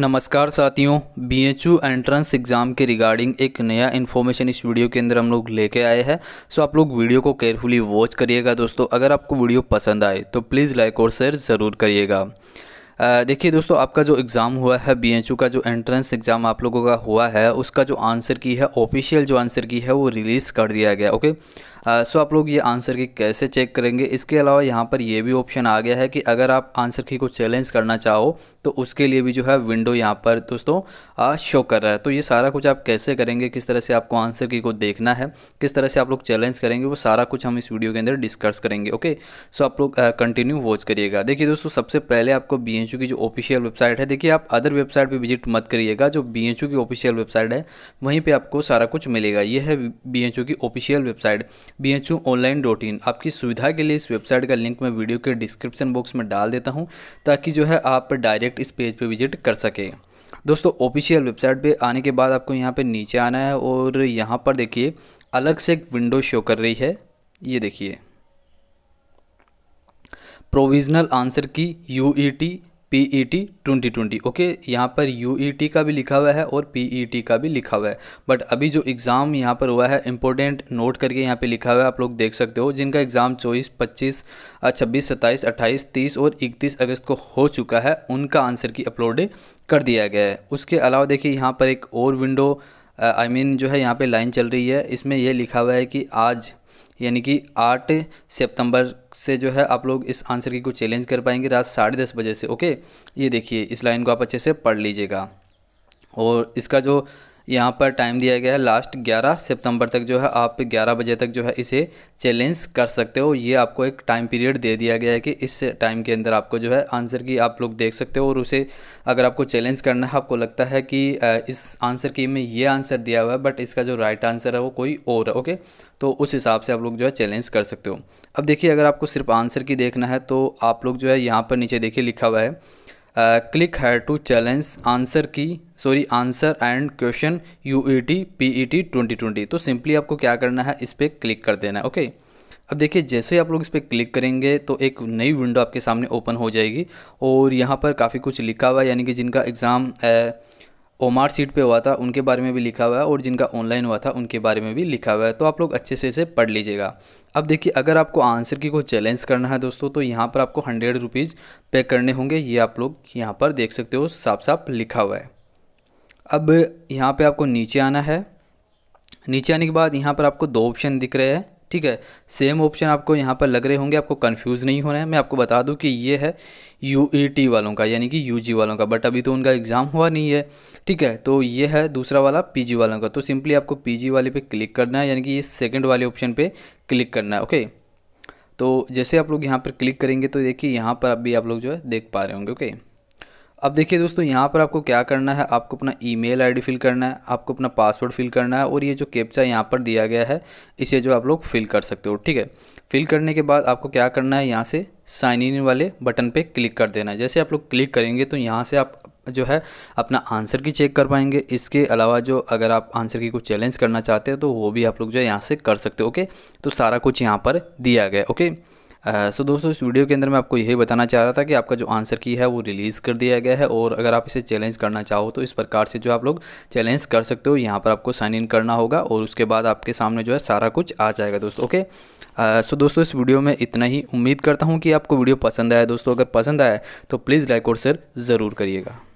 नमस्कार साथियों B H U entrance exam के रिगार्डिंग एक नया इन्फॉर्मेशन इस वीडियो के अंदर हम लोग लेके आए हैं सो आप लोग वीडियो को केयरफुली वॉच करिएगा दोस्तों अगर आपको वीडियो पसंद आए तो प्लीज़ लाइक और शेयर ज़रूर करिएगा देखिए दोस्तों आपका जो एग्ज़ाम हुआ है बी का जो एंट्रेंस एग्ज़ाम आप लोगों का हुआ है उसका जो आंसर की है ऑफिशियल जो आंसर की है वो रिलीज़ कर दिया गया ओके सो आप लोग ये आंसर की कैसे चेक करेंगे इसके अलावा यहाँ पर ये भी ऑप्शन आ गया है कि अगर आप आंसर की को चैलेंज करना चाहो तो उसके लिए भी जो है विंडो यहाँ पर दोस्तों शो कर रहा है तो ये सारा कुछ आप कैसे करेंगे किस तरह से आपको आंसर की को देखना है किस तरह से आप लोग चैलेंज करेंगे वो सारा कुछ हम इस वीडियो के अंदर डिस्कस करेंगे ओके सो आप लोग कंटिन्यू वॉच करिएगा देखिए दोस्तों सबसे पहले आपको बी की जो ऑफिशियल वेबसाइट है देखिए आप अदर वेबसाइट पर विजिट मत करिएगा जो बी की ऑफिशियल वेबसाइट है वहीं पर आपको सारा कुछ मिलेगा ये है बी की official website B H U online dot in आपकी सुविधा के लिए इस वेबसाइट का लिंक मैं वीडियो के डिस्क्रिप्शन बॉक्स में डाल देता हूँ ताकि जो है आप डायरेक्ट इस पेज पर पे विजिट कर सकें दोस्तों ऑफिशियल वेबसाइट पे आने के बाद आपको यहाँ पे नीचे आना है और यहाँ पर देखिए अलग से एक विंडो शो कर रही है ये देखिए provisional answer key U E T P E T twenty twenty okay यहाँ पर यू ई टी का भी लिखा हुआ है और पी ई टी का भी लिखा हुआ है बट अभी जो एग्ज़ाम यहाँ पर हुआ है इंपॉर्टेंट नोट करके यहाँ पे लिखा हुआ है आप लोग देख सकते हो जिनका एग्ज़ाम चौबीस पच्चीस छब्बीस सत्ताईस अट्ठाईस तीस और इकतीस अगस्त को हो चुका है उनका आंसर की अपलोड कर दिया गया है उसके अलावा देखिए यहाँ पर एक और window I uh, I mean mean, जो है यहाँ पर लाइन चल रही है इसमें यह लिखा हुआ है कि आज यानी कि आठ सितंबर से जो है आप लोग इस आंसर की को चैलेंज कर पाएंगे रात साढ़े दस बजे से ओके ये देखिए इस लाइन को आप अच्छे से पढ़ लीजिएगा और इसका जो यहाँ पर टाइम दिया गया है लास्ट 11 सितंबर तक जो है आप 11 बजे तक जो है इसे चैलेंज कर सकते हो ये आपको एक टाइम पीरियड दे दिया गया है कि इस टाइम के अंदर आपको जो है आंसर की आप लोग देख सकते हो और उसे अगर आपको चैलेंज करना है आपको लगता है कि इस आंसर की में ये आंसर दिया हुआ है बट इसका जो राइट आंसर है वो कोई और है ओके तो उस हिसाब से आप लोग जो है चैलेंज कर सकते हो अब देखिए अगर आपको सिर्फ आंसर की देखना है तो आप लोग जो है यहाँ पर नीचे देखिए लिखा हुआ है click here to challenge answer key sorry answer and question U E T P E T twenty twenty तो सिंपली आपको क्या करना है इस पर क्लिक कर देना है ओके अब देखिए जैसे ही आप लोग इस पर क्लिक करेंगे तो एक नई विंडो आपके सामने ओपन हो जाएगी और यहाँ पर काफ़ी कुछ लिखा हुआ है यानी कि जिनका एग्ज़ाम ओमार सीट पे हुआ था उनके बारे में भी लिखा हुआ है और जिनका ऑनलाइन हुआ था उनके बारे में भी लिखा हुआ है तो आप लोग अच्छे से इसे पढ़ लीजिएगा अब देखिए अगर आपको आंसर की कोई चैलेंज करना है दोस्तों तो यहाँ पर आपको हंड्रेड रुपीज़ पे करने होंगे ये आप लोग यहाँ पर देख सकते हो साफ साफ लिखा हुआ है अब यहाँ पर आपको नीचे आना है नीचे आने के बाद यहाँ पर आपको दो ऑप्शन दिख रहे हैं ठीक है सेम ऑप्शन आपको यहाँ पर लग रहे होंगे आपको कन्फ्यूज़ नहीं होना है मैं आपको बता दूँ कि ये है यू ई टी वालों का यानी कि यू जी वालों का बट अभी तो उनका एग्ज़ाम हुआ नहीं है ठीक है तो ये है दूसरा वाला पी जी वालों का तो सिंपली आपको पी जी वाले पे क्लिक करना है यानी कि ये सेकेंड वाले ऑप्शन पर क्लिक करना है ओके तो जैसे आप लोग यहाँ पर क्लिक करेंगे तो देखिए यहाँ पर अभी आप लोग जो है देख पा रहे होंगे ओके अब देखिए दोस्तों यहाँ पर आपको क्या करना है आपको अपना ईमेल आईडी फिल करना है आपको अपना पासवर्ड फिल करना है और ये जो कैप्चा यहाँ पर दिया गया है इसे जो आप लोग फिल कर सकते हो ठीक है फिल करने के बाद आपको क्या करना है यहाँ से साइन इन वाले बटन पे क्लिक कर देना है जैसे आप लोग क्लिक करेंगे तो यहाँ से आप जो है अपना आंसर की चेक कर पाएंगे इसके अलावा जो अगर आप आंसर की कुछ चैलेंज करना चाहते हो तो वो भी आप लोग जो है यहाँ से कर सकते हो ओके तो सारा कुछ यहाँ पर दिया गया ओके सो दोस्तों इस वीडियो के अंदर मैं आपको यही बताना चाह रहा था कि आपका जो आंसर की है वो रिलीज़ कर दिया गया है और अगर आप इसे चैलेंज करना चाहो तो इस प्रकार से जो आप लोग चैलेंज कर सकते हो यहाँ पर आपको साइन इन करना होगा और उसके बाद आपके सामने जो है सारा कुछ आ जाएगा दोस्तों ओके सो दोस्तों इस वीडियो में इतना ही उम्मीद करता हूँ कि आपको वीडियो पसंद आया दोस्तों अगर पसंद आया तो प्लीज़ लाइक और शेयर ज़रूर करिएगा